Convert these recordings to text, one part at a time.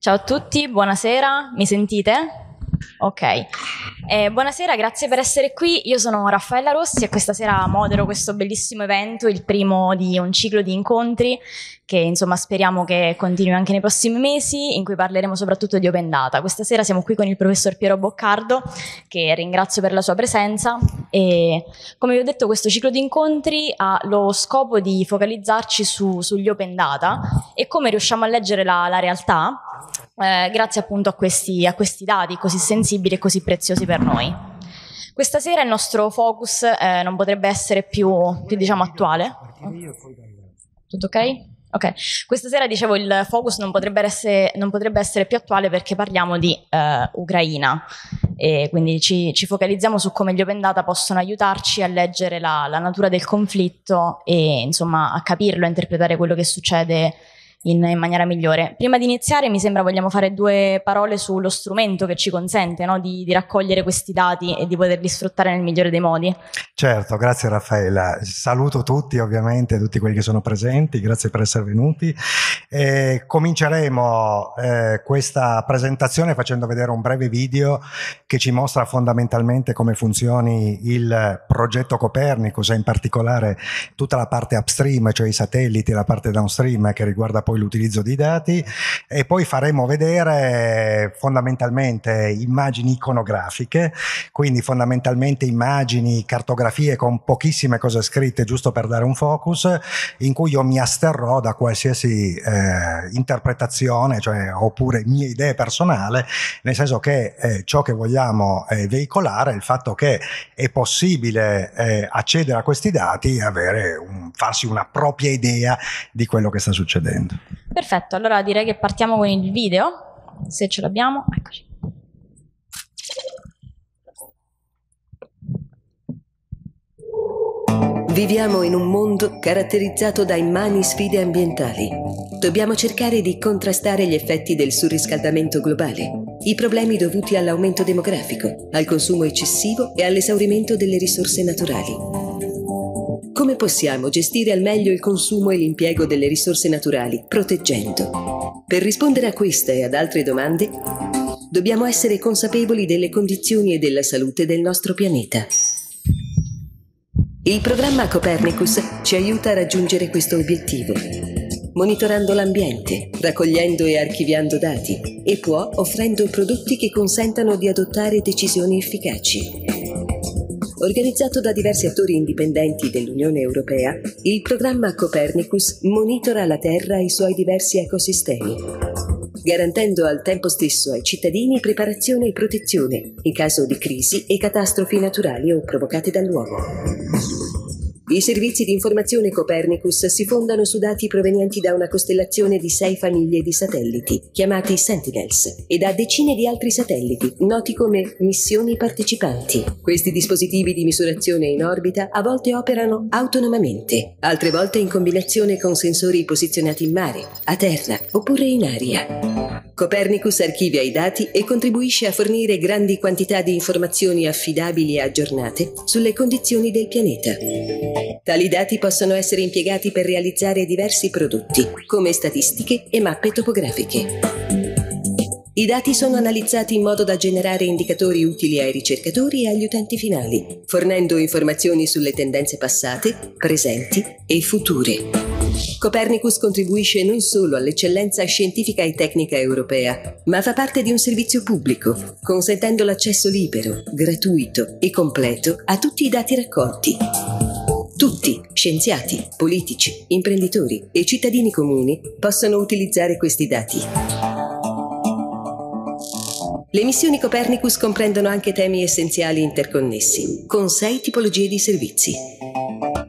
Ciao a tutti, buonasera, mi sentite? Ok, eh, buonasera, grazie per essere qui. Io sono Raffaella Rossi e questa sera modero questo bellissimo evento, il primo di un ciclo di incontri che insomma speriamo che continui anche nei prossimi mesi, in cui parleremo soprattutto di Open Data. Questa sera siamo qui con il professor Piero Boccardo, che ringrazio per la sua presenza. E, come vi ho detto, questo ciclo di incontri ha lo scopo di focalizzarci su, sugli Open Data e come riusciamo a leggere la, la realtà eh, grazie appunto a questi, a questi dati così sensibili e così preziosi per noi. Questa sera il nostro focus eh, non potrebbe essere più, più diciamo, attuale. Tutto ok? Ok, questa sera dicevo il focus non potrebbe essere, non potrebbe essere più attuale perché parliamo di eh, Ucraina e quindi ci, ci, focalizziamo su come gli open data possono aiutarci a leggere la, la natura del conflitto e insomma a capirlo, a interpretare quello che succede in, in, maniera migliore. Prima di iniziare mi sembra vogliamo fare due parole sullo strumento che ci consente no, di, di, raccogliere questi dati e di poterli sfruttare nel migliore dei modi. Certo, grazie Raffaella. Saluto tutti ovviamente, tutti quelli che sono presenti, grazie per essere venuti e cominceremo eh, questa presentazione facendo vedere un breve video che ci mostra fondamentalmente come funzioni il progetto Copernicus e in particolare tutta la parte upstream, cioè i satelliti, la parte downstream che riguarda poi l'utilizzo di dati e poi faremo vedere fondamentalmente immagini iconografiche, quindi fondamentalmente immagini, cartografie con pochissime cose scritte giusto per dare un focus in cui io mi asterrò da qualsiasi eh, eh, interpretazione, cioè, oppure mie idee personali, nel senso che eh, ciò che vogliamo eh, veicolare è il fatto che è possibile eh, accedere a questi dati e avere un, farsi una propria idea di quello che sta succedendo. Perfetto, allora direi che partiamo con il video, se ce l'abbiamo, eccoci. Viviamo in un mondo caratterizzato da immani sfide ambientali. Dobbiamo cercare di contrastare gli effetti del surriscaldamento globale, i problemi dovuti all'aumento demografico, al consumo eccessivo e all'esaurimento delle risorse naturali. Come possiamo gestire al meglio il consumo e l'impiego delle risorse naturali, proteggendo? Per rispondere a questa e ad altre domande, dobbiamo essere consapevoli delle condizioni e della salute del nostro pianeta. Il programma Copernicus ci aiuta a raggiungere questo obiettivo, monitorando l'ambiente, raccogliendo e archiviando dati e può offrendo prodotti che consentano di adottare decisioni efficaci. Organizzato da diversi attori indipendenti dell'Unione Europea, il programma Copernicus monitora la Terra e i suoi diversi ecosistemi garantendo al tempo stesso ai cittadini preparazione e protezione in caso di crisi e catastrofi naturali o provocate dall'uomo. I servizi di informazione Copernicus si fondano su dati provenienti da una costellazione di sei famiglie di satelliti, chiamati Sentinels, e da decine di altri satelliti, noti come missioni partecipanti. Questi dispositivi di misurazione in orbita a volte operano autonomamente, altre volte in combinazione con sensori posizionati in mare, a terra oppure in aria. Copernicus archivia i dati e contribuisce a fornire grandi quantità di informazioni affidabili e aggiornate sulle condizioni del pianeta. Tali dati possono essere impiegati per realizzare diversi prodotti, come statistiche e mappe topografiche. I dati sono analizzati in modo da generare indicatori utili ai ricercatori e agli utenti finali, fornendo informazioni sulle tendenze passate, presenti e future. Copernicus contribuisce non solo all'eccellenza scientifica e tecnica europea, ma fa parte di un servizio pubblico, consentendo l'accesso libero, gratuito e completo a tutti i dati raccolti tutti, scienziati, politici, imprenditori e cittadini comuni, possano utilizzare questi dati. Le missioni Copernicus comprendono anche temi essenziali interconnessi, con sei tipologie di servizi.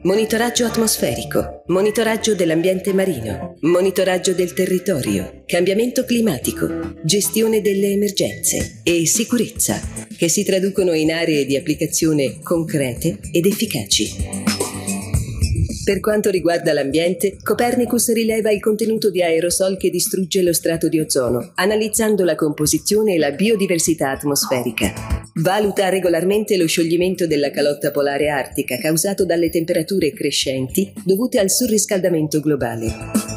Monitoraggio atmosferico, monitoraggio dell'ambiente marino, monitoraggio del territorio, cambiamento climatico, gestione delle emergenze e sicurezza, che si traducono in aree di applicazione concrete ed efficaci. Per quanto riguarda l'ambiente, Copernicus rileva il contenuto di aerosol che distrugge lo strato di ozono, analizzando la composizione e la biodiversità atmosferica. Valuta regolarmente lo scioglimento della calotta polare artica causato dalle temperature crescenti dovute al surriscaldamento globale.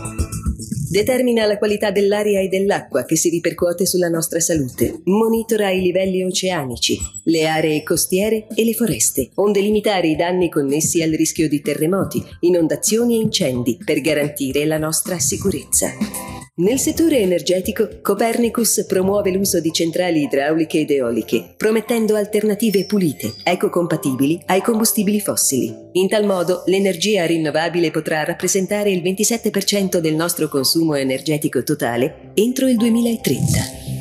Determina la qualità dell'aria e dell'acqua che si ripercuote sulla nostra salute. Monitora i livelli oceanici, le aree costiere e le foreste, onde limitare i danni connessi al rischio di terremoti, inondazioni e incendi per garantire la nostra sicurezza. Nel settore energetico, Copernicus promuove l'uso di centrali idrauliche ed eoliche, promettendo alternative pulite, ecocompatibili ai combustibili fossili. In tal modo, l'energia rinnovabile potrà rappresentare il 27% del nostro consumo energetico totale entro il 2030.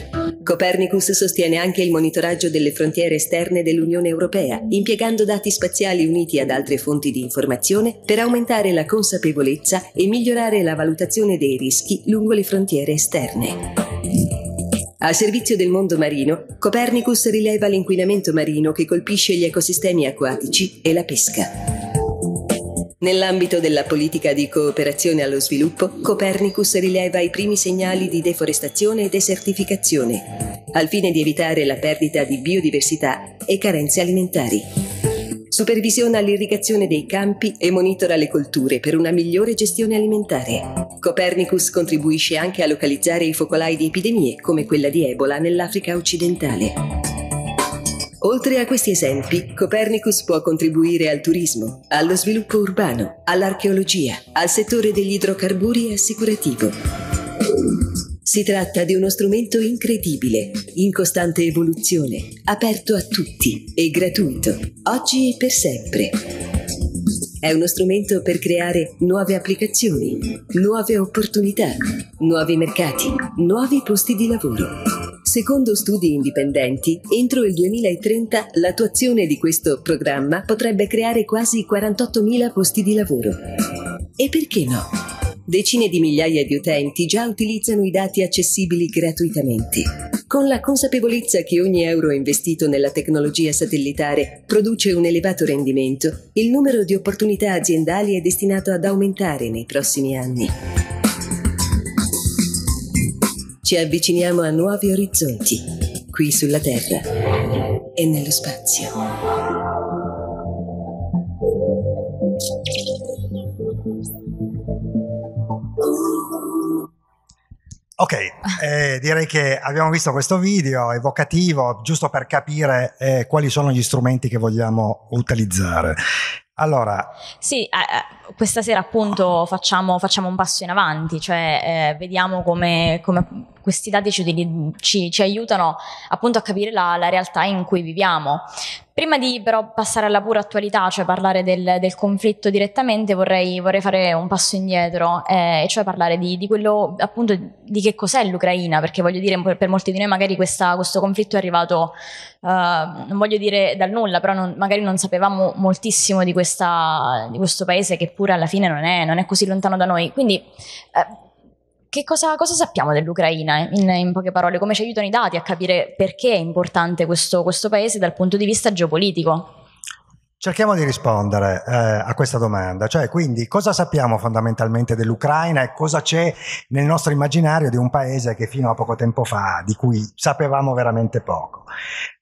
Copernicus sostiene anche il monitoraggio delle frontiere esterne dell'Unione Europea, impiegando dati spaziali uniti ad altre fonti di informazione per aumentare la consapevolezza e migliorare la valutazione dei rischi lungo le frontiere esterne. A servizio del mondo marino, Copernicus rileva l'inquinamento marino che colpisce gli ecosistemi acquatici e la pesca. Nell'ambito della politica di cooperazione allo sviluppo, Copernicus rileva i primi segnali di deforestazione e desertificazione, al fine di evitare la perdita di biodiversità e carenze alimentari. Supervisiona l'irrigazione dei campi e monitora le colture per una migliore gestione alimentare. Copernicus contribuisce anche a localizzare i focolai di epidemie come quella di Ebola nell'Africa occidentale. Oltre a questi esempi, Copernicus può contribuire al turismo, allo sviluppo urbano, all'archeologia, al settore degli idrocarburi assicurativo. Si tratta di uno strumento incredibile, in costante evoluzione, aperto a tutti e gratuito, oggi e per sempre. È uno strumento per creare nuove applicazioni, nuove opportunità, nuovi mercati, nuovi posti di lavoro. Secondo studi indipendenti, entro il 2030 l'attuazione di questo programma potrebbe creare quasi 48.000 posti di lavoro. E perché no? Decine di migliaia di utenti già utilizzano i dati accessibili gratuitamente. Con la consapevolezza che ogni euro investito nella tecnologia satellitare produce un elevato rendimento, il numero di opportunità aziendali è destinato ad aumentare nei prossimi anni ci avviciniamo a nuovi orizzonti, qui sulla Terra e nello spazio. Ok, eh, direi che abbiamo visto questo video evocativo giusto per capire eh, quali sono gli strumenti che vogliamo utilizzare. Allora. Sì, uh, questa sera appunto facciamo, facciamo, un passo in avanti, cioè eh, vediamo come, come, questi dati ci, ci, ci, aiutano appunto a capire la, la, realtà in cui viviamo. Prima di però passare alla pura attualità, cioè parlare del, del conflitto direttamente, vorrei, vorrei, fare un passo indietro eh, e cioè parlare di, di, quello appunto di che cos'è l'Ucraina, perché voglio dire per molti di noi magari questa, questo conflitto è arrivato, eh, non voglio dire dal nulla, però non, magari non sapevamo moltissimo di, questa, di questo paese che pure pure alla fine non è, non è così lontano da noi. Quindi eh, che cosa, cosa, sappiamo dell'Ucraina eh, in, in, poche parole? Come ci aiutano i dati a capire perché è importante questo, questo paese dal punto di vista geopolitico? Cerchiamo di rispondere eh, a questa domanda, cioè quindi cosa sappiamo fondamentalmente dell'Ucraina e cosa c'è nel nostro immaginario di un paese che fino a poco tempo fa, di cui sapevamo veramente poco.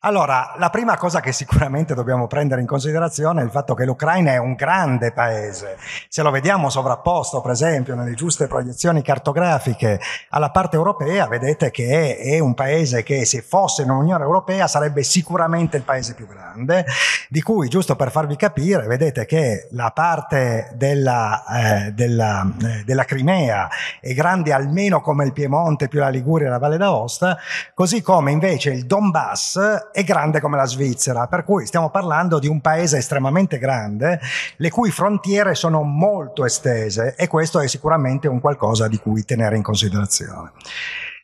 Allora, la prima cosa che sicuramente dobbiamo prendere in considerazione è il fatto che l'Ucraina è un grande paese. Se lo vediamo sovrapposto, per esempio, nelle giuste proiezioni cartografiche alla parte europea, vedete che è un paese che se fosse in Unione Europea sarebbe sicuramente il paese più grande, di cui, giusto per farvi capire, vedete che la parte della, eh, della, eh, della Crimea è grande almeno come il Piemonte, più la Liguria e la Valle d'Aosta, così come invece il Donbass è grande come la Svizzera, per cui stiamo parlando di un paese estremamente grande, le cui frontiere sono molto estese e questo è sicuramente un qualcosa di cui tenere in considerazione.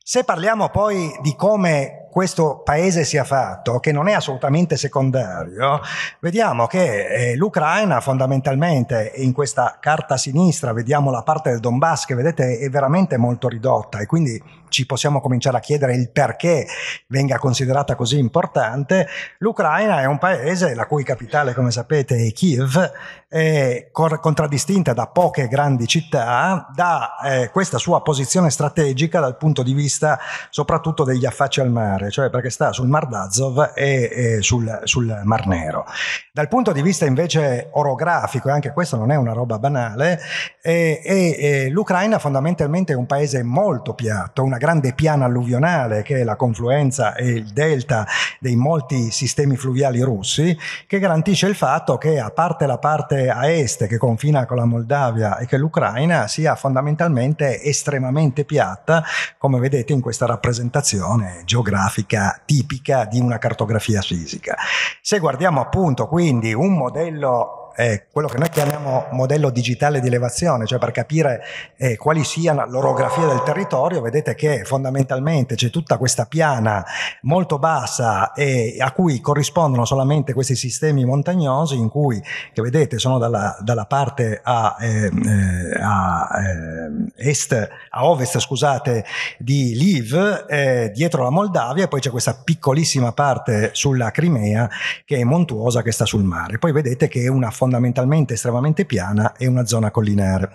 Se parliamo poi di come questo paese sia fatto, che non è assolutamente secondario, vediamo che eh, l'Ucraina fondamentalmente in questa carta sinistra, vediamo la parte del Donbass che vedete è veramente molto ridotta e quindi ci possiamo cominciare a chiedere il perché venga considerata così importante. L'Ucraina è un paese la cui capitale, come sapete, è Kiev, è contraddistinta da poche grandi città, da eh, questa sua posizione strategica dal punto di vista soprattutto degli affacci al mare. Mare, cioè, cioè perché sta sul Mar d'Azov e, e sul, sul, Mar Nero. Dal punto di vista invece orografico, e anche questo non è una roba banale, e, e, l'Ucraina fondamentalmente è un paese molto piatto, una grande piana alluvionale che è la confluenza e il delta dei molti sistemi fluviali russi, che garantisce il fatto che a parte la parte a est che confina con la Moldavia e che l'Ucraina sia fondamentalmente estremamente piatta, come vedete in questa rappresentazione geografica cartografica tipica di una cartografia fisica. Se guardiamo appunto quindi un modello eh, quello che noi chiamiamo modello digitale di elevazione, cioè per capire eh, quali siano l'orografia del territorio, vedete che fondamentalmente c'è tutta questa piana molto bassa e a cui corrispondono solamente questi sistemi montagnosi in cui, che vedete, sono dalla, dalla parte a, ehm, eh, a ehm, est, a ovest scusate, di Liv, eh, dietro la Moldavia, e poi c'è questa piccolissima parte sulla Crimea che è montuosa, che sta sul mare. Poi vedete che è una forma fondamentalmente estremamente piana e una zona collinare.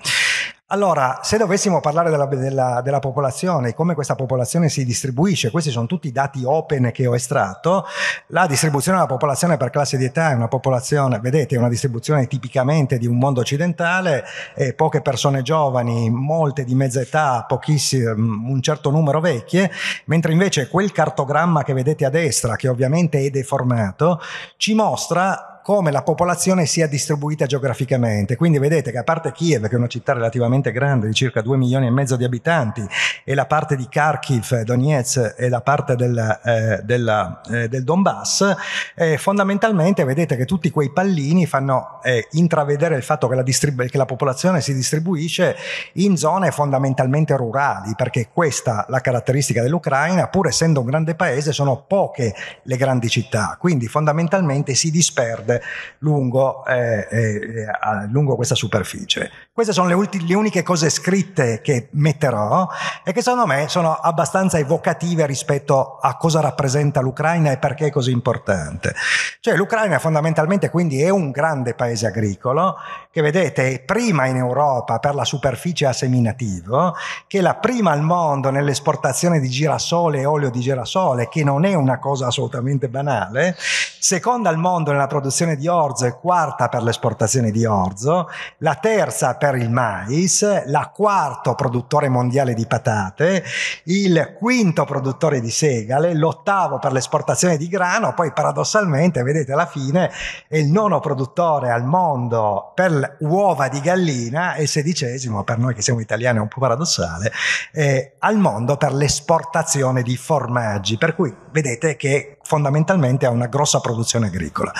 Allora, se dovessimo parlare della, della, della popolazione e come questa popolazione si distribuisce, questi sono tutti i dati open che ho estratto, la distribuzione della popolazione per classe di età è una popolazione, vedete, è una distribuzione tipicamente di un mondo occidentale, eh, poche persone giovani, molte di mezza età, mm, un certo numero vecchie, mentre invece quel cartogramma che vedete a destra, che ovviamente è deformato, ci mostra come la popolazione sia distribuita geograficamente. Quindi vedete che a parte Kiev, che è una città relativamente grande di circa 2 milioni e mezzo di abitanti, e la parte di Kharkiv, Donetsk e la parte del, eh, della, eh, del Donbass, eh, fondamentalmente vedete che tutti quei pallini fanno eh, intravedere il fatto che la, distrib- che la popolazione si distribuisce in zone fondamentalmente rurali, perché questa è la caratteristica dell'Ucraina, pur essendo un grande paese, sono poche le grandi città, quindi fondamentalmente si disperde sufficiente lungo, eh, eh, eh lungo questa superficie. Queste sono le, ulti- le, uniche cose scritte che metterò e che secondo me sono abbastanza evocative rispetto a cosa rappresenta l'Ucraina e perché è così importante. Cioè l'Ucraina fondamentalmente quindi è un grande paese agricolo che vedete è prima in Europa per la superficie a seminativo, che è la prima al mondo nell'esportazione di girasole e olio di girasole, che non è una cosa assolutamente banale, seconda al mondo nella produzione di orzo e quarta per l'esportazione di orzo, la terza per il mais, la quarto produttore mondiale di patate, il quinto produttore di segale, l'ottavo per l'esportazione di grano, poi paradossalmente, vedete alla fine, è il nono produttore al mondo per uova di gallina e il sedicesimo, per noi che siamo italiani è un po' paradossale, eh, al mondo per l'esportazione di formaggi. Per cui vedete che fondamentalmente a una grossa produzione agricola.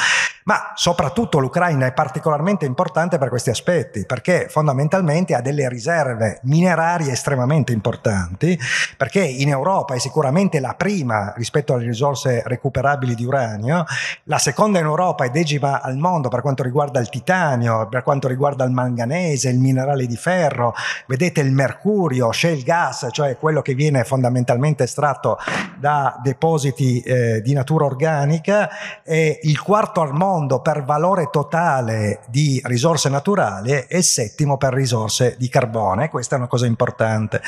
Ma soprattutto l'Ucraina è particolarmente importante per questi aspetti, perché fondamentalmente ha delle riserve minerarie estremamente importanti, perché in Europa è sicuramente la prima rispetto alle risorse recuperabili di uranio, la seconda in Europa e decima al mondo per quanto riguarda il titanio, per quanto riguarda il manganese, il minerale di ferro, vedete il mercurio, shale gas, cioè quello che viene fondamentalmente estratto da depositi eh, di natura organica, è il quarto al mondo per valore totale di risorse naturali e il settimo per risorse di carbone, questa è una cosa importante.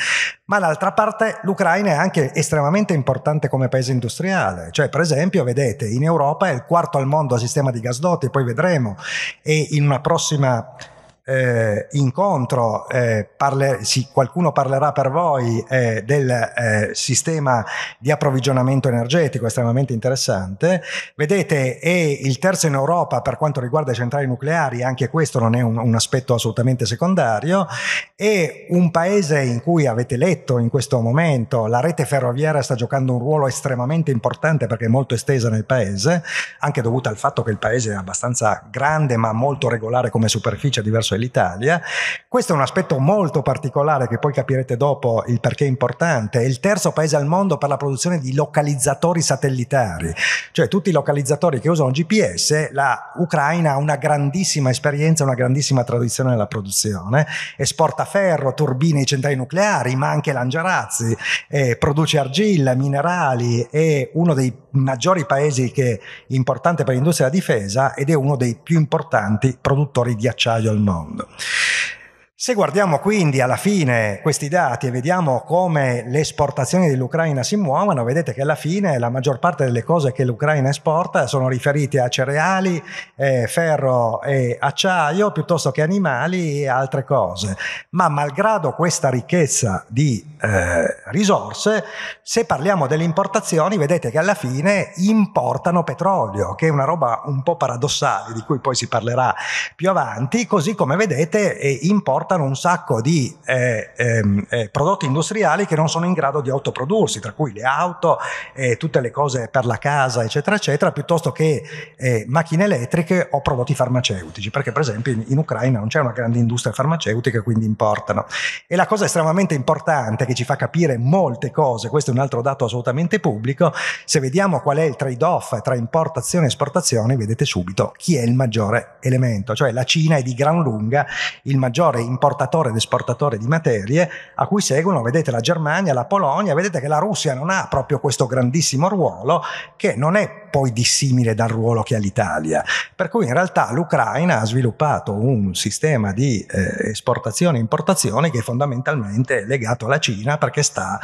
Ma d'altra parte l'Ucraina è anche estremamente importante come paese industriale, cioè per esempio vedete in Europa è il quarto al mondo a sistema di gasdotti, poi vedremo, e in una prossima eh, incontro, eh, parler, sì, qualcuno parlerà per voi eh, del eh, sistema di approvvigionamento energetico estremamente interessante. Vedete, è il terzo in Europa per quanto riguarda le centrali nucleari, anche questo non è un, un aspetto assolutamente secondario. È un paese in cui avete letto in questo momento la rete ferroviaria sta giocando un ruolo estremamente importante perché è molto estesa nel paese, anche dovuta al fatto che il paese è abbastanza grande ma molto regolare come superficie, diverso cioè l'Italia. Questo è un aspetto molto particolare che poi capirete dopo il perché è importante. È il terzo paese al mondo per la produzione di localizzatori satellitari, cioè tutti i localizzatori che usano GPS, la Ucraina ha una grandissima esperienza, una grandissima tradizione nella produzione, esporta ferro, turbine centrali nucleari, ma anche lanciarazzi, eh, produce argilla, minerali, è uno dei maggiori paesi che è importante per l'industria della difesa ed è uno dei più importanti produttori di acciaio al mondo. 的。Se guardiamo quindi alla fine questi dati e vediamo come le esportazioni dell'Ucraina si muovono, vedete che alla fine la maggior parte delle cose che l'Ucraina esporta sono riferite a cereali, eh, ferro e acciaio piuttosto che animali e altre cose. Ma malgrado questa ricchezza di eh, risorse, se parliamo delle importazioni, vedete che alla fine importano petrolio, che è una roba un po' paradossale, di cui poi si parlerà più avanti, così come vedete eh, importano portano un sacco di eh, ehm, eh, prodotti industriali che non sono in grado di autoprodursi, tra cui le auto, eh, tutte le cose per la casa, eccetera, eccetera, piuttosto che eh, macchine elettriche o prodotti farmaceutici, perché per esempio in, in Ucraina non c'è una grande industria farmaceutica, quindi importano. E la cosa estremamente importante che ci fa capire molte cose, questo è un altro dato assolutamente pubblico, se vediamo qual è il trade-off tra importazione e esportazione, vedete subito chi è il maggiore elemento, cioè la Cina è di gran lunga il maggiore importatore ed esportatore di materie, a cui seguono, vedete, la Germania, la Polonia, vedete che la Russia non ha proprio questo grandissimo ruolo che non è poi dissimile dal ruolo che ha l'Italia. Per cui in realtà l'Ucraina ha sviluppato un sistema di eh, esportazione e importazione che è fondamentalmente legato alla Cina perché sta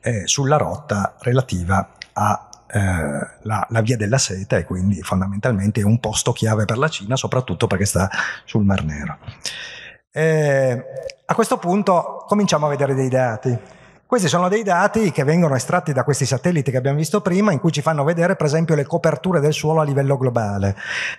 eh, sulla rotta relativa a eh, la, la, via della seta e quindi fondamentalmente è un posto chiave per la Cina, soprattutto perché sta sul Mar Nero. Eh, a questo punto cominciamo a vedere dei dati. Questi sono dei dati che vengono estratti da questi satelliti che abbiamo visto prima, in cui ci fanno vedere per esempio le coperture del suolo a livello globale.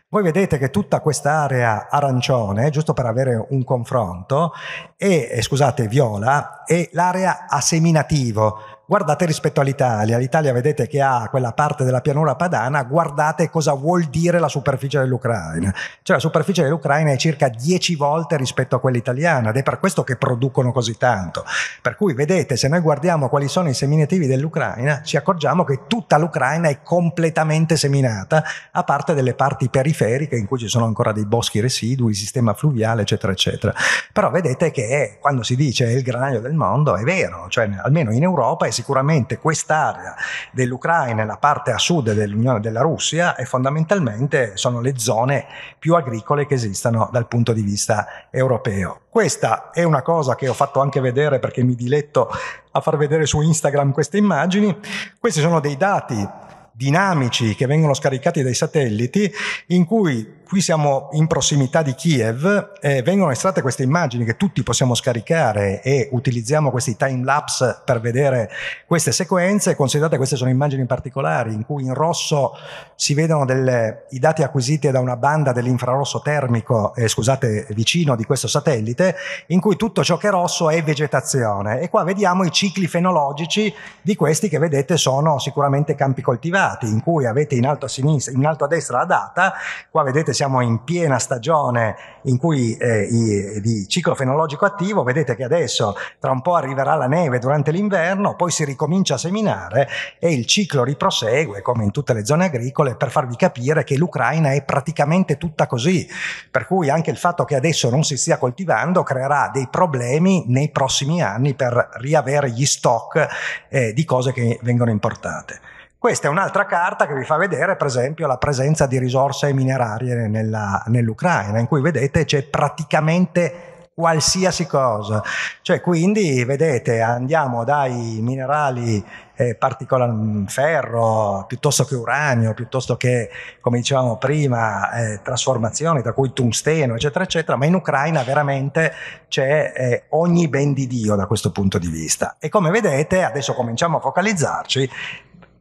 Voi vedete che tutta quest'area arancione, giusto per avere un confronto, è, eh, scusate, viola, è l'area a seminativo, guardate rispetto all'Italia. L'Italia vedete che ha quella parte della pianura padana, guardate cosa vuol dire la superficie dell'Ucraina. Cioè la superficie dell'Ucraina è circa 10 volte rispetto a quella italiana ed è per questo che producono così tanto. Per cui vedete, se noi guardiamo quali sono i seminativi dell'Ucraina, ci accorgiamo che tutta l'Ucraina è completamente seminata, a parte delle parti periferiche in cui ci sono ancora dei boschi residui, sistema fluviale, eccetera, eccetera. Però vedete che è, quando si dice il granaio del mondo è vero, cioè almeno in Europa è sicuramente quest'area dell'Ucraina, la parte a sud dell'Unione della Russia, e fondamentalmente sono le zone più agricole che esistano dal punto di vista europeo. Questa è una cosa che ho fatto anche vedere perché mi diletto a far vedere su Instagram queste immagini. Questi sono dei dati dinamici che vengono scaricati dai satelliti in cui qui siamo in prossimità di Kiev, eh, vengono estratte queste immagini che tutti possiamo scaricare e utilizziamo questi time lapse per vedere queste sequenze. Considerate queste sono immagini particolari in cui in rosso si vedono delle, i dati acquisiti da una banda dell'infrarosso termico, eh, scusate, vicino di questo satellite, in cui tutto ciò che è rosso è vegetazione. E qua vediamo i cicli fenologici di questi che vedete sono sicuramente campi coltivati, in cui avete in alto a sinistra, in alto a destra la data, qua vedete siamo in piena stagione in cui, eh, i, di ciclo fenologico attivo, vedete che adesso tra un po' arriverà la neve durante l'inverno, poi si ricomincia a seminare e il ciclo riprosegue come in tutte le zone agricole per farvi capire che l'Ucraina è praticamente tutta così, per cui anche il fatto che adesso non si stia coltivando creerà dei problemi nei prossimi anni per riavere gli stock eh, di cose che vengono importate. Questa è un'altra carta che vi fa vedere, per esempio, la presenza di risorse minerarie nella, nell'Ucraina, in cui vedete c'è praticamente qualsiasi cosa. Cioè, quindi, vedete, andiamo dai minerali eh, particolari, mm, ferro, piuttosto che uranio, piuttosto che, come dicevamo prima, eh, trasformazioni, tra cui tungsteno, eccetera, eccetera, ma in Ucraina veramente c'è eh, ogni ben di Dio da questo punto di vista. E come vedete, adesso cominciamo a focalizzarci,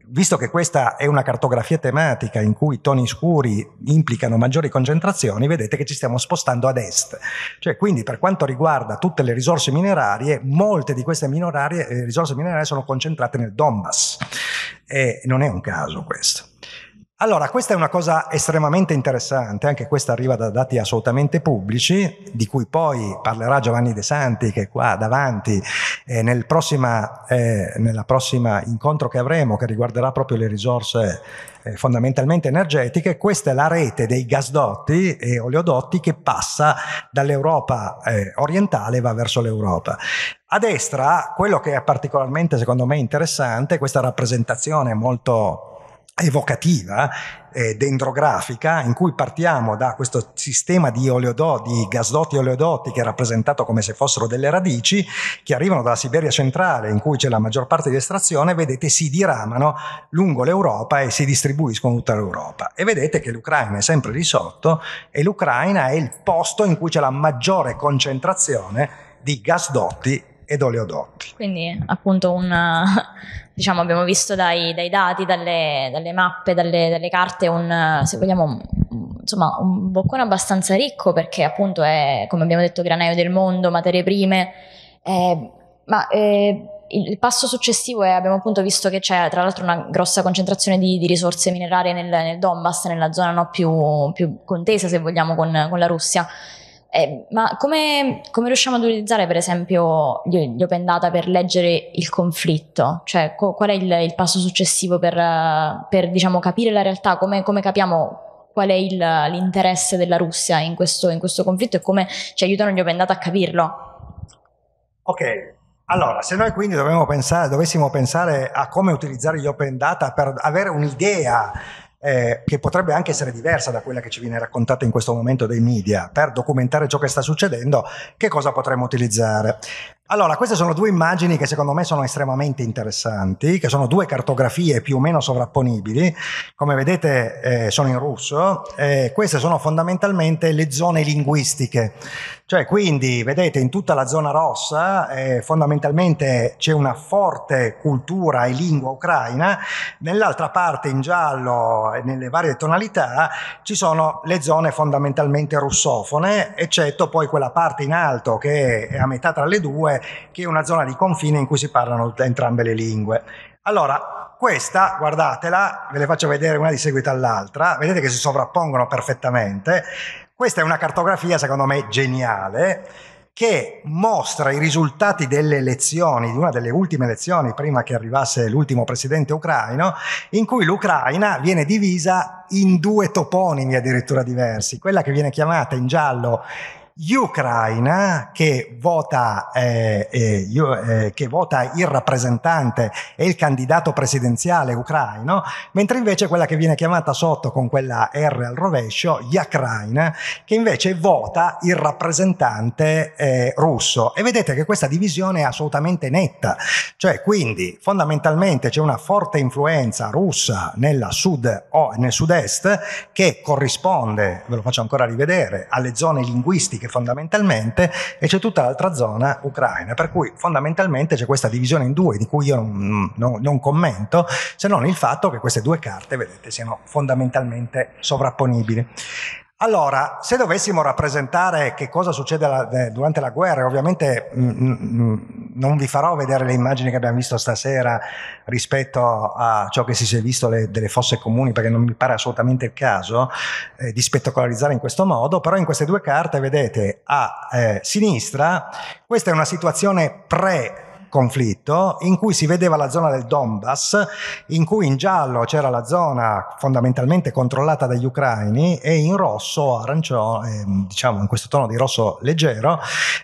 visto che questa è una cartografia tematica in cui i toni scuri implicano maggiori concentrazioni, vedete che ci stiamo spostando ad est. Cioè, quindi per quanto riguarda tutte le risorse minerarie, molte di queste eh, risorse minerarie sono concentrate nel Donbass. E non è un caso questo. Allora, questa è una cosa estremamente interessante, anche questa arriva da dati assolutamente pubblici, di cui poi parlerà Giovanni De Santi, che è qua davanti, eh, nel prossima, eh, nella prossima incontro che avremo, che riguarderà proprio le risorse eh, fondamentalmente energetiche. Questa è la rete dei gasdotti e oleodotti che passa dall'Europa eh, orientale e va verso l'Europa. A destra, quello che è particolarmente, secondo me, interessante, questa rappresentazione molto evocativa, eh, dendrografica, in cui partiamo da questo sistema di, oleodotti, gasdotti e oleodotti che è rappresentato come se fossero delle radici, che arrivano dalla Siberia centrale, in cui c'è la maggior parte di estrazione, vedete si diramano lungo l'Europa e si distribuiscono tutta l'Europa. E vedete che l'Ucraina è sempre lì sotto e l'Ucraina è il posto in cui c'è la maggiore concentrazione di gasdotti ed oleodotti. Quindi appunto una, diciamo, abbiamo visto dai, dai dati, dalle, dalle mappe, dalle, dalle, carte, un, se vogliamo, insomma, un boccone abbastanza ricco perché appunto è, come abbiamo detto, granaio del mondo, materie prime, eh, ma... Eh, il passo successivo è, abbiamo appunto visto che c'è tra l'altro una grossa concentrazione di, di risorse minerarie nel, nel Donbass, nella zona no, più, più, contesa se vogliamo con, con la Russia. Eh, ma come, come, riusciamo ad utilizzare per esempio gli, open data per leggere il conflitto? Cioè co- qual è il, il, passo successivo per, per diciamo, capire la realtà? Come, come capiamo qual è il, l'interesse della Russia in questo, in questo, conflitto e come ci aiutano gli open data a capirlo? Ok, allora, se noi quindi pensare, dovessimo pensare a come utilizzare gli open data per avere un'idea eh, che potrebbe anche essere diversa da quella che ci viene raccontata in questo momento dai media, per documentare ciò che sta succedendo, che cosa potremmo utilizzare? Allora, queste sono due immagini che secondo me sono estremamente interessanti, che sono due cartografie più o meno sovrapponibili. Come vedete eh, sono in russo. Eh, queste sono fondamentalmente le zone linguistiche cioè, quindi, vedete, in tutta la zona rossa eh, fondamentalmente c'è una forte cultura e lingua ucraina, nell'altra parte in giallo e eh, nelle varie tonalità ci sono le zone fondamentalmente russofone, eccetto poi quella parte in alto che è a metà tra le due, che è una zona di confine in cui si parlano entrambe le lingue. Allora, questa, guardatela, ve le faccio vedere una di seguito all'altra, vedete che si sovrappongono perfettamente. Questa è una cartografia, secondo me, geniale che mostra i risultati delle elezioni, di una delle ultime elezioni prima che arrivasse l'ultimo presidente ucraino, in cui l'Ucraina viene divisa in due toponimi addirittura diversi, quella che viene chiamata in giallo Ucraina che vota, eh, eh, eh, che vota il rappresentante e il candidato presidenziale ucraino, mentre invece quella che viene chiamata sotto con quella R al rovescio, Yakraina, che invece vota il rappresentante eh, russo. E vedete che questa divisione è assolutamente netta, cioè quindi fondamentalmente c'è una forte influenza russa sud, o nel sud-est che corrisponde, ve lo faccio ancora rivedere, alle zone linguistiche sovietiche fondamentalmente e c'è tutta l'altra zona ucraina, per cui fondamentalmente c'è questa divisione in due di cui io non, non, non commento, se non il fatto che queste due carte, vedete, siano fondamentalmente sovrapponibili. Allora, se dovessimo rappresentare che cosa succede la, de, eh, durante la guerra, ovviamente mh, mm, mh, mm, mm, non vi farò vedere le immagini che abbiamo visto stasera rispetto a ciò che si è visto le, delle fosse comuni, perché non mi pare assolutamente il caso eh, di spettacolarizzare in questo modo, però in queste due carte vedete a eh, sinistra, questa è una situazione pre- conflitto in cui si vedeva la zona del Donbass, in cui in giallo c'era la zona fondamentalmente controllata dagli ucraini e in rosso, arancione, ehm, diciamo in questo tono di rosso leggero,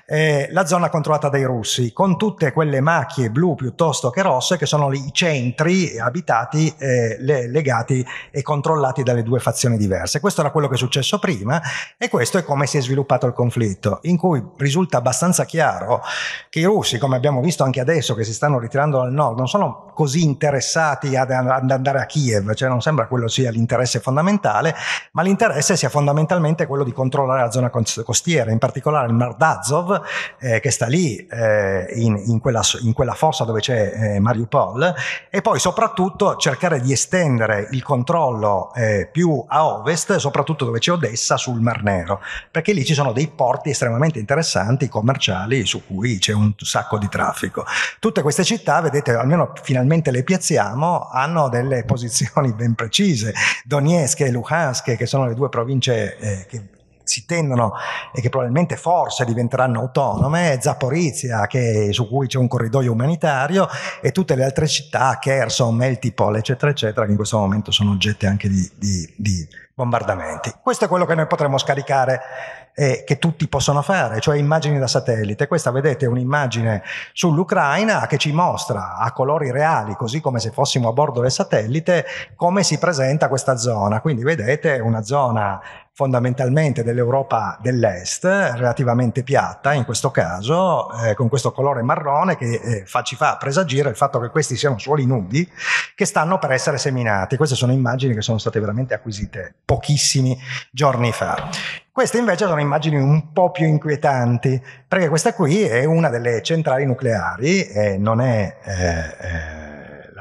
eh, la zona controllata dai russi, con tutte quelle macchie blu piuttosto che rosse che sono i centri abitati, eh, legati e controllati dalle due fazioni diverse. Questo era quello che è successo prima e questo è come si è sviluppato il conflitto, in cui risulta abbastanza chiaro che i russi, come abbiamo visto anche anche adesso che si stanno ritirando dal nord, non sono così interessati ad, andare a Kiev, cioè non sembra quello sia l'interesse fondamentale, ma l'interesse sia fondamentalmente quello di controllare la zona costiera, in particolare il Mardazov eh, che sta lì eh, in, in, quella, in, quella, fossa dove c'è eh, Mariupol e poi soprattutto cercare di estendere il controllo eh, più a ovest, soprattutto dove c'è Odessa, sul Mar Nero, perché lì ci sono dei porti estremamente interessanti, commerciali, su cui c'è un sacco di traffico. Ecco, tutte queste città, vedete, almeno finalmente le piazziamo, hanno delle mm. posizioni ben precise. Donetsk e Luhansk, che sono le due province eh, che si tendono e che probabilmente forse diventeranno autonome, Zaporizia che, su cui c'è un corridoio umanitario e tutte le altre città, Kherson, Meltipol, eccetera, eccetera, che in questo momento sono oggetti anche di, di, di bombardamenti. Questo è quello che noi potremmo scaricare eh, che tutti possono fare, cioè immagini da satellite. Questa vedete è un'immagine sull'Ucraina che ci mostra a colori reali, così come se fossimo a bordo del satellite, come si presenta questa zona. Quindi vedete una zona fondamentalmente dell'Europa dell'Est, relativamente piatta in questo caso, eh, con questo colore marrone che eh, fa, ci fa presagire il fatto che questi siano suoli nudi che stanno per essere seminati. Queste sono immagini che sono state veramente acquisite pochissimi giorni fa. Queste invece sono immagini un po' più inquietanti, perché questa qui è una delle centrali nucleari, e non è... Eh, eh,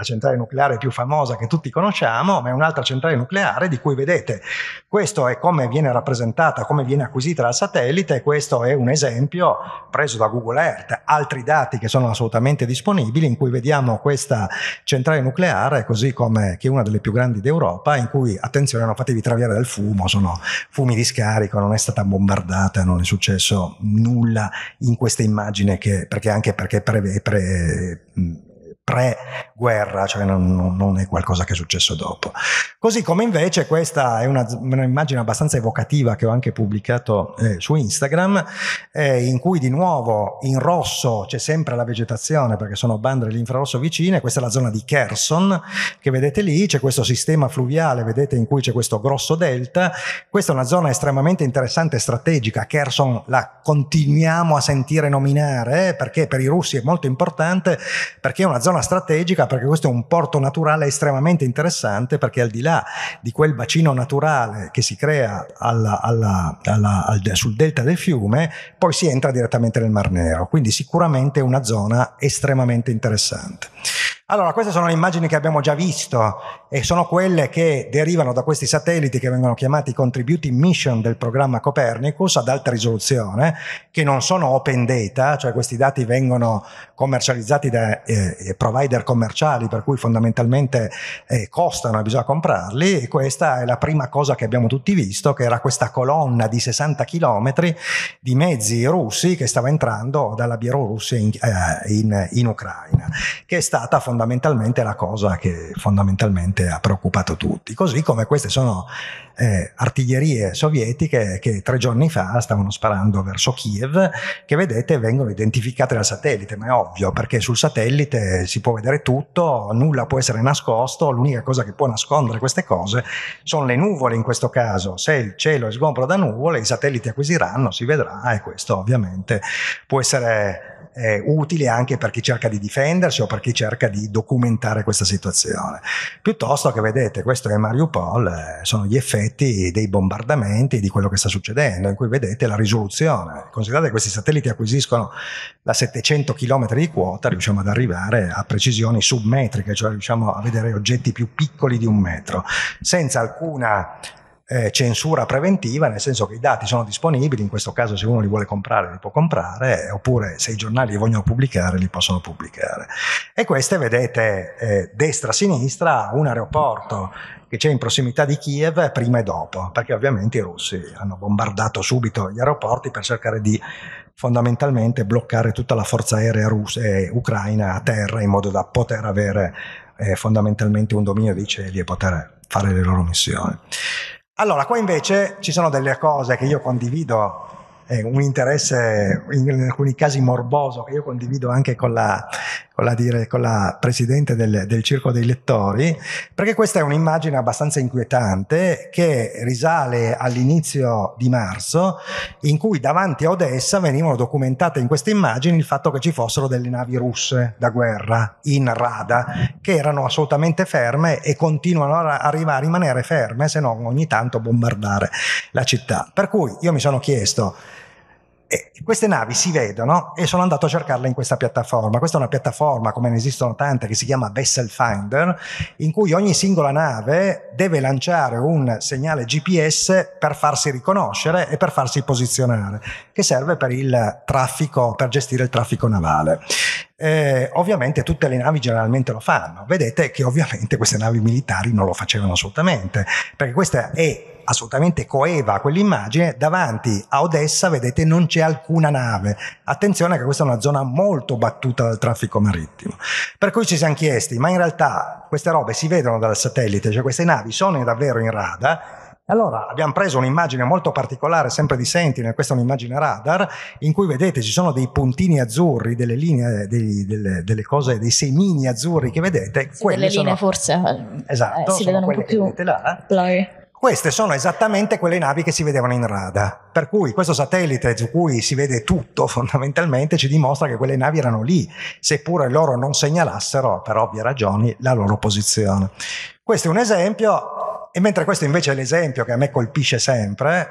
la centrale nucleare più famosa che tutti conosciamo, ma è un'altra centrale nucleare di cui vedete, questo è come viene rappresentata, come viene acquisita dal satellite, questo è un esempio preso da Google Earth, altri dati che sono assolutamente disponibili in cui vediamo questa centrale nucleare, così come che è una delle più grandi d'Europa, in cui, attenzione, non fatevi traviare dal fumo, sono fumi di scarico, non è stata bombardata, non è successo nulla in questa immagine, che, perché anche perché preve, pre, pre-guerra, cioè non, non, è qualcosa che è successo dopo. Così come invece questa è una, un'immagine abbastanza evocativa che ho anche pubblicato eh, su Instagram, eh, in cui di nuovo in rosso c'è sempre la vegetazione perché sono bandre dell'infrarosso vicine, questa è la zona di Kherson che vedete lì, c'è questo sistema fluviale, vedete in cui c'è questo grosso delta, questa è una zona estremamente interessante e strategica, Kherson la continuiamo a sentire nominare eh, perché per i russi è molto importante perché è una zona zona strategica perché questo è un porto naturale estremamente interessante perché al di là di quel bacino naturale che si crea alla, alla, alla, al, sul delta del fiume, poi si entra direttamente nel Mar Nero, quindi sicuramente una zona estremamente interessante. Allora, queste sono le immagini che abbiamo già visto e sono quelle che derivano da questi satelliti che vengono chiamati Contributing Mission del programma Copernicus ad alta risoluzione, che non sono open data, cioè questi dati vengono commercializzati da eh, eh, provider commerciali, per cui fondamentalmente eh, costano e bisogna comprarli. E questa è la prima cosa che abbiamo tutti visto, che era questa colonna di 60 km di mezzi russi che stava entrando dalla Bielorussia in, eh, in, in Ucraina, che è stata fondamentalmente la cosa che fondamentalmente ha preoccupato tutti, così come queste sono eh, artiglierie sovietiche che tre giorni fa stavano sparando verso Kiev, che vedete vengono identificate dal satellite, ma è ovvio perché sul satellite si può vedere tutto, nulla può essere nascosto, l'unica cosa che può nascondere queste cose sono le nuvole in questo caso, se il cielo è sgombro da nuvole i satelliti acquisiranno, si vedrà e questo ovviamente può essere eh, utile anche per chi cerca di difendersi o per chi cerca di documentare questa situazione. Piuttosto che vedete, questo è Mariupol, eh, sono gli effetti dei bombardamenti di quello che sta succedendo, in cui vedete la risoluzione. Considerate che questi satelliti acquisiscono da 700 km di quota, riusciamo ad arrivare a precisioni submetriche, cioè riusciamo a vedere oggetti più piccoli di un metro, senza alcuna eh, censura preventiva, nel senso che i dati sono disponibili, in questo caso se uno li vuole comprare li può comprare, eh, oppure se i giornali li vogliono pubblicare li possono pubblicare. E queste vedete eh, destra-sinistra, un aeroporto che c'è in prossimità di Kiev prima e dopo, perché ovviamente i russi hanno bombardato subito gli aeroporti per cercare di fondamentalmente bloccare tutta la forza aerea russa e eh, ucraina a terra in modo da poter avere eh, fondamentalmente un dominio dei cieli e poter fare le loro missioni. Allora, qua invece ci sono delle cose che io condivido, eh, un interesse in alcuni casi morboso che io condivido anche con la, con la, dire, con la presidente del, del, Circo dei Lettori, perché questa è un'immagine abbastanza inquietante che risale all'inizio di marzo, in cui davanti a Odessa venivano documentate in queste immagini il fatto che ci fossero delle navi russe da guerra in rada, che erano assolutamente ferme e continuano a, arrivare, a rimanere ferme se non ogni tanto bombardare la città. Per cui io mi sono chiesto, e queste navi si vedono e sono andato a cercarle in questa piattaforma. Questa è una piattaforma, come ne esistono tante, che si chiama Vessel Finder, in cui ogni singola nave deve lanciare un segnale GPS per farsi riconoscere e per farsi posizionare, che serve per il traffico, per gestire il traffico navale. Eh, ovviamente tutte le navi generalmente lo fanno. Vedete che ovviamente queste navi militari non lo facevano assolutamente, perché questa è assolutamente coeva quell'immagine, davanti a Odessa vedete non c'è alcuna nave. Attenzione che questa è una zona molto battuta dal traffico marittimo. Per cui ci siamo chiesti, ma in realtà queste robe si vedono dal satellite, cioè queste navi sono davvero in radar? Allora abbiamo preso un'immagine molto particolare, sempre di Sentinel, questa è un'immagine radar, in cui vedete ci sono dei puntini azzurri, delle linee, dei, delle, delle cose, dei semini azzurri che vedete. Sì, delle linee sono, forse. Eh, esatto, eh, si vedono un po' più. Là. Play. Queste sono esattamente quelle navi che si vedevano in rada, per cui questo satellite su cui si vede tutto fondamentalmente ci dimostra che quelle navi erano lì, seppure loro non segnalassero per ovvie ragioni la loro posizione. Questo è un esempio e mentre questo invece è l'esempio che a me colpisce sempre,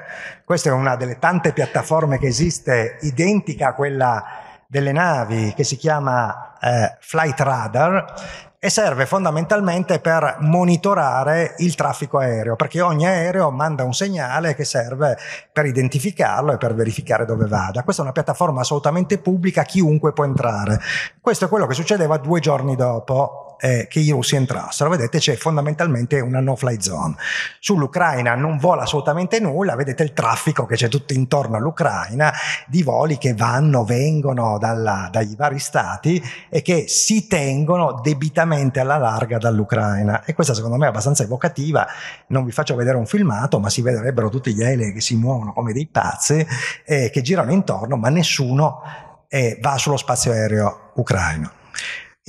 questa è una delle tante piattaforme che esiste identica a quella delle navi che si chiama eh, Flight Radar e serve fondamentalmente per monitorare il traffico aereo, perché ogni aereo manda un segnale che serve per identificarlo e per verificare dove vada. Questa è una piattaforma assolutamente pubblica, chiunque può entrare. Questo è quello che succedeva due giorni dopo eh, che i russi entrassero. Vedete c'è fondamentalmente una no-fly zone. Sull'Ucraina non vola assolutamente nulla, vedete il traffico che c'è tutto intorno all'Ucraina di voli che vanno, vengono dalla, dai vari stati e che si tengono debitamente alla larga dall'Ucraina. E questa secondo me è abbastanza evocativa, non vi faccio vedere un filmato, ma si vedrebbero tutti gli aerei che si muovono come dei pazzi, eh, che girano intorno, ma nessuno eh, va sullo spazio aereo ucraino.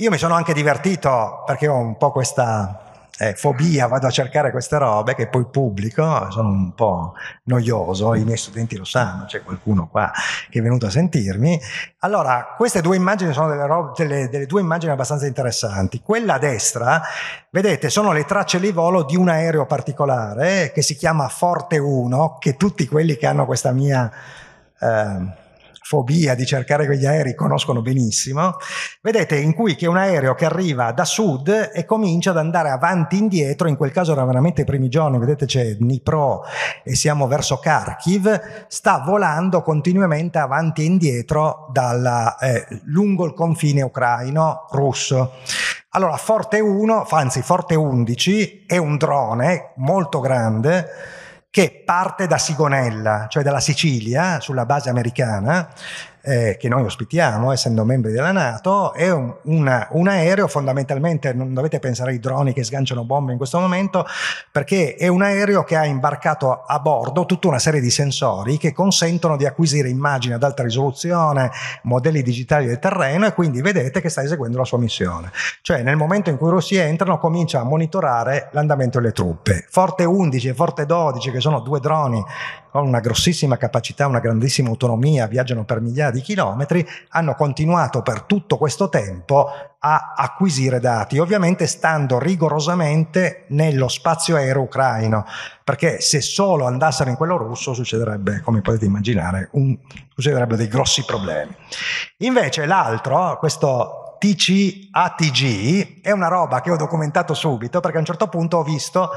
Io mi sono anche divertito perché ho un po' questa eh, fobia, vado a cercare queste robe che poi pubblico, sono un po' noioso, i miei studenti lo sanno, c'è qualcuno qua che è venuto a sentirmi. Allora, queste due immagini sono delle, robe, delle, delle due immagini abbastanza interessanti. Quella a destra, vedete, sono le tracce di volo di un aereo particolare che si chiama Forte 1, che tutti quelli che hanno questa mia... Eh, fobia di cercare quegli aerei conoscono benissimo, vedete in cui che un aereo che arriva da sud e comincia ad andare avanti e indietro, in quel caso era veramente i primi giorni, vedete c'è Dnipro e siamo verso Kharkiv, sta volando continuamente avanti e indietro dalla, eh, lungo il confine ucraino russo. Allora Forte 1, anzi Forte 11 è un drone molto grande che parte da Sigonella, cioè dalla Sicilia, sulla base americana, eh, che noi ospitiamo, essendo membri della Nato, è un, una, un, aereo fondamentalmente, non dovete pensare ai droni che sganciano bombe in questo momento, perché è un aereo che ha imbarcato a bordo tutta una serie di sensori che consentono di acquisire immagini ad alta risoluzione, modelli digitali del terreno e quindi vedete che sta eseguendo la sua missione. Cioè nel momento in cui i russi entrano comincia a monitorare l'andamento delle truppe. Forte 11 e Forte 12, che sono due droni con una grossissima capacità, una grandissima autonomia, viaggiano per migliaia di chilometri, hanno continuato per tutto questo tempo a acquisire dati, ovviamente stando rigorosamente nello spazio aereo ucraino, perché se solo andassero in quello russo succederebbe, come potete immaginare, un, succederebbero dei grossi problemi. Invece l'altro, questo TCATG è una roba che ho documentato subito perché a un certo punto ho visto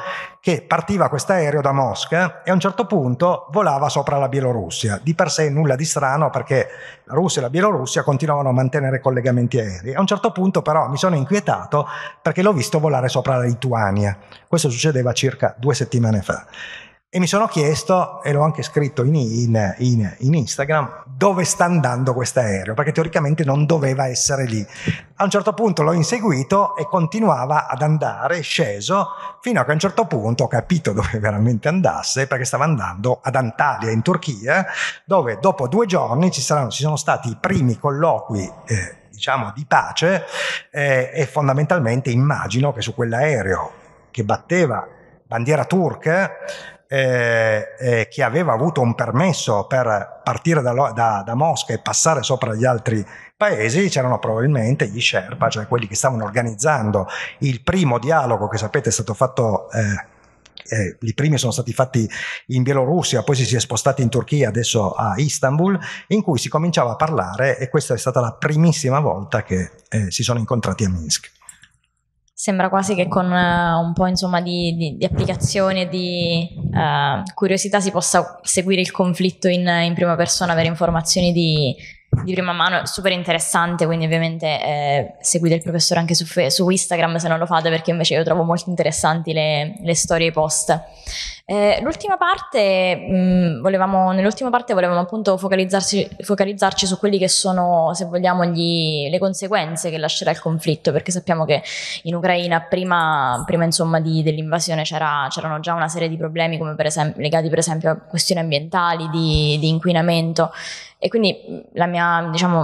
che partiva questo aereo da Mosca e a un certo punto volava sopra la Bielorussia. Di per sé nulla di strano perché la Russia e la Bielorussia continuavano a mantenere collegamenti aerei. A un certo punto però mi sono inquietato perché l'ho visto volare sopra la Lituania. Questo succedeva circa due settimane fa. E mi sono chiesto, e l'ho anche scritto in, in, in, in Instagram, dove sta andando questo aereo, perché teoricamente non doveva essere lì. A un certo punto l'ho inseguito e continuava ad andare, sceso, fino a che a un certo punto ho capito dove veramente andasse, perché stava andando ad Antalya, in Turchia, dove dopo due giorni ci, saranno, ci sono stati i primi colloqui. Eh, diciamo di pace eh, e fondamentalmente immagino che su quell'aereo che batteva bandiera turca eh, eh, che aveva avuto un permesso per partire da, da, da, Mosca e passare sopra gli altri paesi, c'erano probabilmente gli Sherpa, cioè quelli che stavano organizzando il primo dialogo che sapete è stato fatto. Eh, eh, i primi sono stati fatti in Bielorussia, poi si, si è spostati in Turchia, adesso a Istanbul, in cui si cominciava a parlare e questa è stata la primissima volta che eh, si sono incontrati a Minsk sembra quasi che con uh, un po' insomma, di, di, di, applicazione e di uh, curiosità si possa seguire il conflitto in, in prima persona, avere informazioni di, di prima mano, è super interessante, quindi ovviamente eh, seguite il professore anche su, su, Instagram se non lo fate perché invece io trovo molto interessanti le, le storie post. Eh, l'ultima parte, mh, mm, volevamo, nell'ultima parte volevamo appunto focalizzarci su quelli che sono, se vogliamo, gli, le conseguenze che lascerà il conflitto, perché sappiamo che in Ucraina prima, prima insomma, di, dell'invasione c'era, c'erano già una serie di problemi per esempio, legati per esempio a questioni ambientali, di, di inquinamento e quindi mm, la mia, diciamo,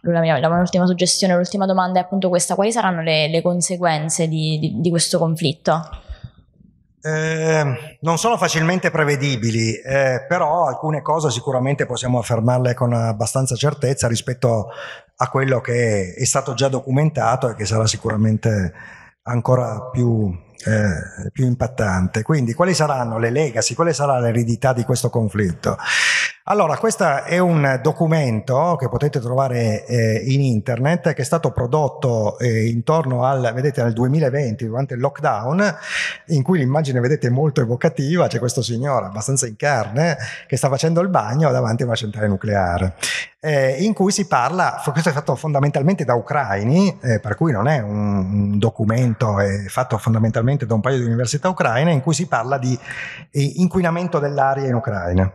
la mia, la mia, ultima suggestione, l'ultima domanda è appunto questa: quali saranno le, le conseguenze di, di, di questo conflitto? Eh, non sono facilmente prevedibili, eh, però alcune cose sicuramente possiamo affermarle con abbastanza certezza rispetto a quello che è stato già documentato e che sarà sicuramente ancora più, eh, più impattante. Quindi quali saranno le legacy, quale sarà l'eredità di questo conflitto? Allora, questo è un documento che potete trovare eh, in internet che è stato prodotto eh, intorno al, vedete, al 2020 durante il lockdown, in cui l'immagine vedete molto evocativa, c'è questo signore abbastanza in carne che sta facendo il bagno davanti a una centrale nucleare. Eh, in cui si parla, questo è fatto fondamentalmente da ucraini, eh, per cui non è un, documento, è fatto fondamentalmente da un paio di università ucraine, in cui si parla di eh, inquinamento dell'aria in Ucraina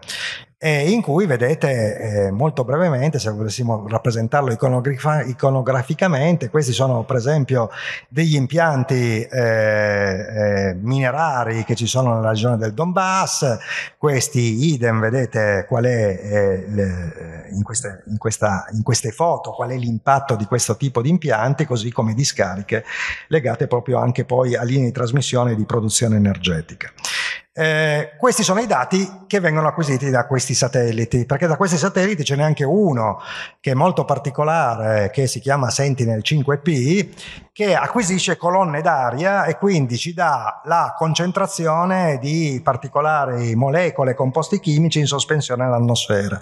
eh, in cui vedete eh, molto brevemente, se volessimo rappresentarlo iconografa- iconograficamente, questi sono per esempio degli impianti eh, eh minerari che ci sono nella regione del Donbass, questi idem, vedete qual è le, in, queste, in, questa, in queste foto, qual è l'impatto di questo tipo di impianti, così come discariche legate proprio anche poi a linee di trasmissione e di produzione energetica. Eh, questi sono i dati che vengono acquisiti da questi satelliti, perché da questi satelliti ce n'è anche uno che è molto particolare, che si chiama Sentinel 5P, che acquisisce colonne d'aria e quindi ci dà la concentrazione di particolari molecole, composti chimici in sospensione nell'atmosfera.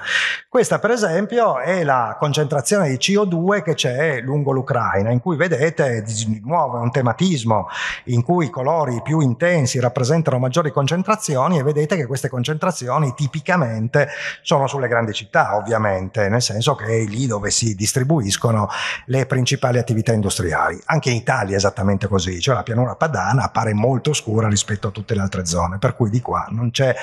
Questa per esempio è la concentrazione di CO2 che c'è lungo l'Ucraina, in cui vedete di nuovo un tematismo in cui i colori più intensi rappresentano maggiori concentrazioni concentrazioni e vedete che queste concentrazioni tipicamente sono sulle grandi città, ovviamente, nel senso che è lì dove si distribuiscono le principali attività industriali. Anche in Italia è esattamente così, cioè la pianura padana appare molto scura rispetto a tutte le altre zone, per cui di qua non c'è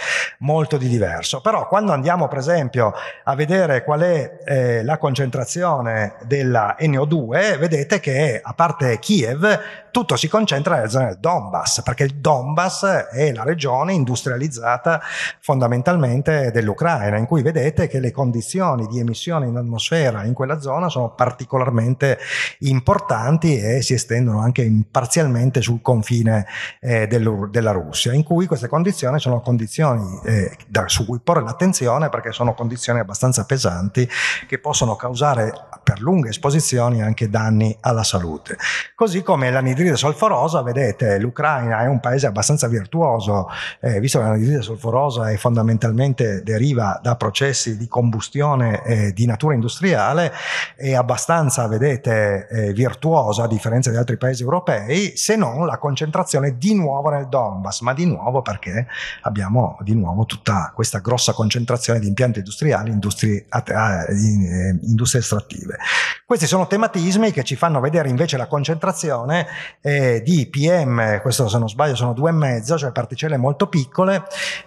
molto di diverso. Però quando andiamo per esempio a vedere qual è eh, la concentrazione della NO2, vedete che a parte Kiev tutto si concentra nella zona del Donbass, perché il Donbass è la regione industrializzata fondamentalmente dell'Ucraina, in cui vedete che le condizioni di emissione in atmosfera in quella zona sono particolarmente importanti e si estendono anche parzialmente sul confine eh, del, della Russia, in cui queste condizioni sono condizioni eh, da, su cui porre l'attenzione perché sono condizioni abbastanza pesanti che possono causare per lunghe esposizioni anche danni alla salute. Così come l'anidride solforosa, vedete, l'Ucraina è un paese abbastanza virtuoso eh, visto che l'anidride solforosa è fondamentalmente deriva da processi di combustione eh, di natura industriale, è abbastanza, vedete, eh, virtuosa a differenza di altri paesi europei, se non la concentrazione di nuovo nel Donbass, ma di nuovo perché abbiamo di nuovo tutta questa grossa concentrazione di impianti industriali, industrie, eh, industrie estrattive. Questi sono tematismi che ci fanno vedere invece la concentrazione eh, di PM, questo se non sbaglio sono due e mezzo, cioè particelle molto piccole,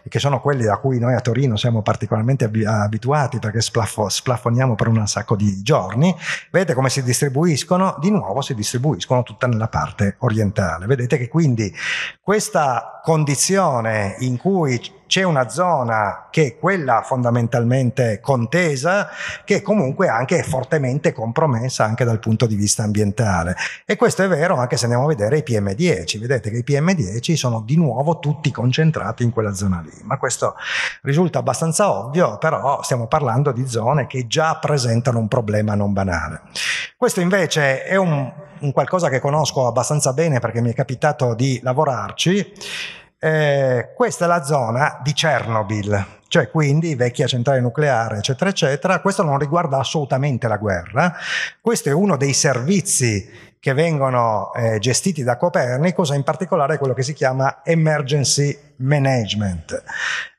che sono quelle a cui noi a Torino siamo particolarmente abituati perché splaffoniamo per un sacco di giorni, vedete come si distribuiscono? Di nuovo si distribuiscono tutta nella parte orientale. Vedete che quindi questa condizione in cui c'è una zona che è quella fondamentalmente contesa, che comunque anche è fortemente compromessa anche dal punto di vista ambientale. E questo è vero anche se andiamo a vedere i PM10. Vedete che i PM10 sono di nuovo tutti concentrati in quella zona lì. Ma questo risulta abbastanza ovvio, però stiamo parlando di zone che già presentano un problema non banale. Questo invece è un, un qualcosa che conosco abbastanza bene perché mi è capitato di lavorarci eh, questa è la zona di Chernobyl, cioè quindi vecchia centrale nucleare, eccetera, eccetera. Questo non riguarda assolutamente la guerra. Questo è uno dei servizi che vengono eh, gestiti da Copernicus, in particolare quello che si chiama emergency management,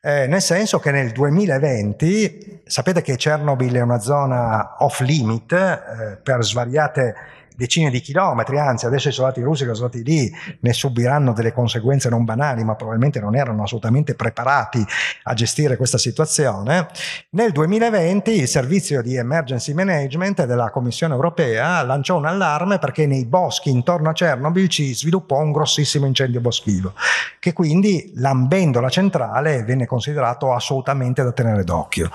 eh, nel senso che nel 2020, sapete che Chernobyl è una zona off limit eh, per svariate decine di chilometri, anzi adesso i soldati russi che sono stati lì ne subiranno delle conseguenze non banali, ma probabilmente non erano assolutamente preparati a gestire questa situazione. Nel 2020 il servizio di emergency management della Commissione europea lanciò un allarme perché nei boschi intorno a Chernobyl ci sviluppò un grossissimo incendio boschivo, che quindi lambendo la centrale venne considerato assolutamente da tenere d'occhio.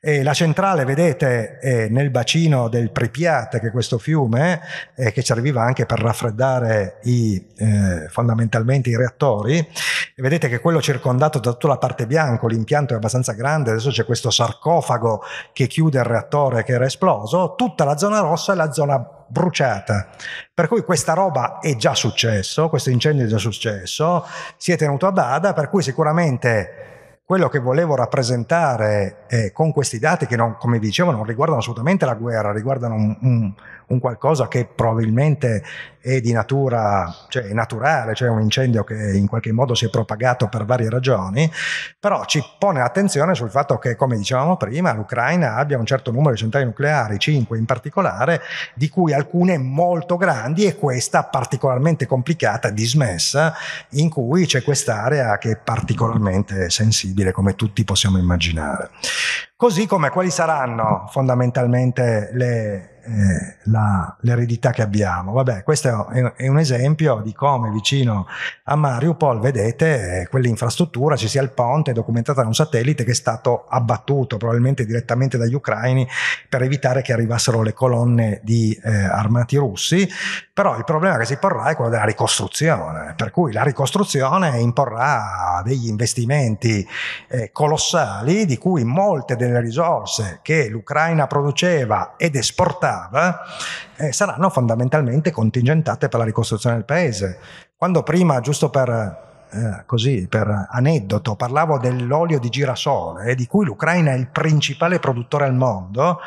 E la centrale, vedete, è nel bacino del Pripyat, che è questo fiume, eh, che serviva anche per raffreddare i, eh, fondamentalmente i reattori. E vedete che quello circondato da tutta la parte bianca, l'impianto è abbastanza grande, adesso c'è questo sarcofago che chiude il reattore che era esploso, tutta la zona rossa è la zona bruciata. Per cui questa roba è già successo, questo incendio è già successo, si è tenuto a bada, per cui sicuramente quello che volevo rappresentare eh, con questi dati che non, come dicevo non riguardano assolutamente la guerra, riguardano un, un, un qualcosa che probabilmente è di natura, cioè naturale, cioè un incendio che in qualche modo si è propagato per varie ragioni, però ci pone attenzione sul fatto che, come dicevamo prima, l'Ucraina abbia un certo numero di centrali nucleari, 5 in particolare, di cui alcune molto grandi e questa particolarmente complicata, dismessa, in cui c'è quest'area che è particolarmente sensibile, come tutti possiamo immaginare. Così come quali saranno fondamentalmente le eh, la, l'eredità che abbiamo. Vabbè, questo è, è, un esempio di come vicino a Mariupol, vedete, eh, quell'infrastruttura, ci sia il ponte documentato da un satellite che è stato abbattuto probabilmente direttamente dagli ucraini per evitare che arrivassero le colonne di eh, armati russi, però il problema che si porrà è quello della ricostruzione, per cui la ricostruzione imporrà degli investimenti eh, colossali di cui molte delle risorse che l'Ucraina produceva ed esportava citava, eh, saranno fondamentalmente contingentate per la ricostruzione del paese. Quando prima, giusto per eh, così per aneddoto, parlavo dell'olio di girasole, eh, di cui l'Ucraina è il principale produttore al mondo,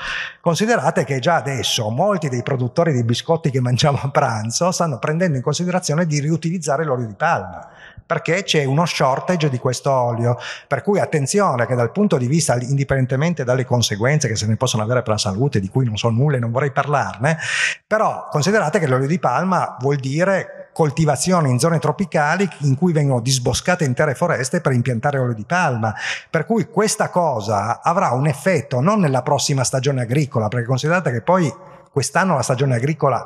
considerate che già adesso molti dei produttori di biscotti che mangiamo a pranzo stanno prendendo in considerazione di riutilizzare l'olio di palma perché c'è uno shortage di questo olio. Per cui attenzione che dal punto di vista, indipendentemente dalle conseguenze che se ne possono avere per la salute, di cui non so nulla e non vorrei parlarne, però considerate che l'olio di palma vuol dire coltivazione in zone tropicali in cui vengono disboscate intere foreste per impiantare olio di palma. Per cui questa cosa avrà un effetto non nella prossima stagione agricola, perché considerate che poi quest'anno la stagione agricola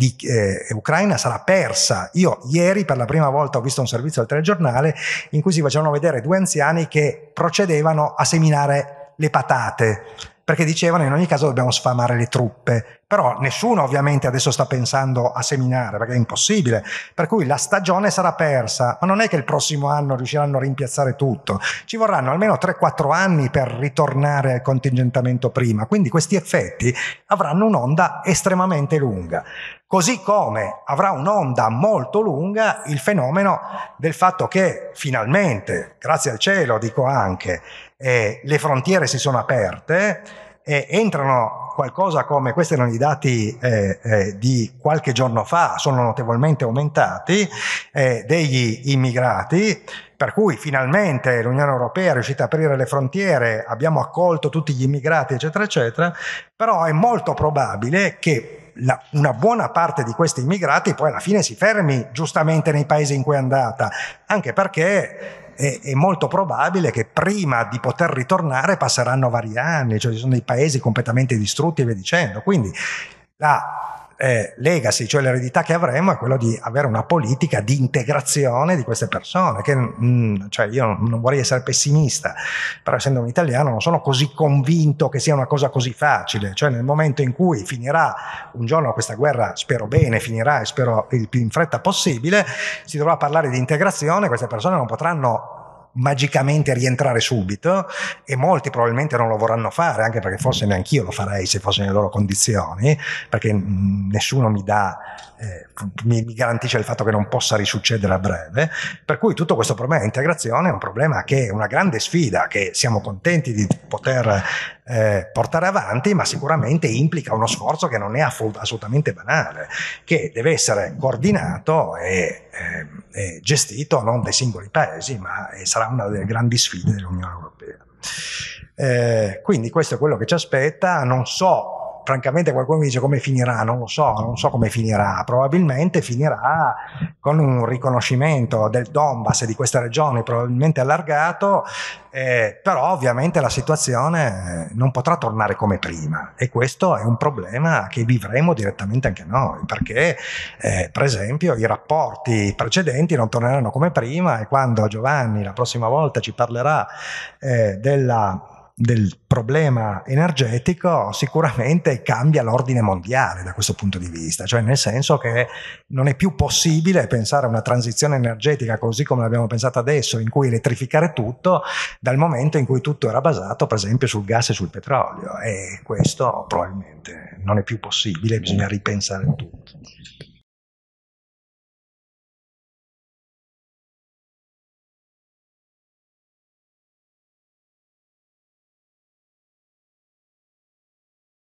di eh, Ucraina sarà persa. Io ieri per la prima volta ho visto un servizio al telegiornale in cui si facevano vedere due anziani che procedevano a seminare le patate perché dicevano in ogni caso dobbiamo sfamare le truppe però nessuno ovviamente adesso sta pensando a seminare, perché è impossibile. Per cui la stagione sarà persa, ma non è che il prossimo anno riusciranno a rimpiazzare tutto. Ci vorranno almeno 3-4 anni per ritornare al contingentamento prima. Quindi questi effetti avranno un'onda estremamente lunga. Così come avrà un'onda molto lunga il fenomeno del fatto che finalmente, grazie al cielo dico anche, eh, le frontiere si sono aperte e entrano qualcosa come, questi erano i dati eh, eh, di qualche giorno fa, sono notevolmente aumentati, eh, degli immigrati, per cui finalmente l'Unione Europea è riuscita a aprire le frontiere, abbiamo accolto tutti gli immigrati, eccetera, eccetera, però è molto probabile che la, una buona parte di questi immigrati poi alla fine si fermi giustamente nei paesi in cui è andata, anche perché è, è, molto probabile che prima di poter ritornare passeranno vari anni, cioè ci sono dei paesi completamente distrutti e via dicendo. Quindi la eh, legacy, cioè l'eredità che avremo, è quella di avere una politica di integrazione di queste persone. Che, mh, mm, cioè io non vorrei essere pessimista, però essendo un italiano non sono così convinto che sia una cosa così facile. Cioè nel momento in cui finirà un giorno questa guerra, spero bene, finirà e spero il più in fretta possibile, si dovrà parlare di integrazione, queste persone non potranno magicamente rientrare subito e molti probabilmente non lo vorranno fare, anche perché forse neanche io lo farei se fossi nelle loro condizioni, perché mm, nessuno mi, dà, eh, mi, mi garantisce il fatto che non possa risuccedere a breve, per cui tutto questo problema di integrazione è un problema che è una grande sfida che siamo contenti di poter eh, portare avanti, ma sicuramente implica uno sforzo che non è assolutamente banale, che deve essere coordinato e, eh, e gestito non dai singoli paesi, ma è, sarà sarà una delle grandi sfide dell'Unione Europea. Eh, quindi questo è quello che ci aspetta, non so francamente qualcuno mi dice come finirà, non lo so, non so come finirà, probabilmente finirà con un riconoscimento del Donbass e di questa regione, probabilmente allargato, eh, però ovviamente la situazione non potrà tornare come prima e questo è un problema che vivremo direttamente anche noi, perché eh, per esempio i rapporti precedenti non torneranno come prima e quando Giovanni la prossima volta ci parlerà eh, della del problema energetico sicuramente cambia l'ordine mondiale da questo punto di vista, cioè nel senso che non è più possibile pensare a una transizione energetica così come l'abbiamo pensata adesso, in cui elettrificare tutto dal momento in cui tutto era basato per esempio sul gas e sul petrolio e questo probabilmente non è più possibile, bisogna ripensare tutto.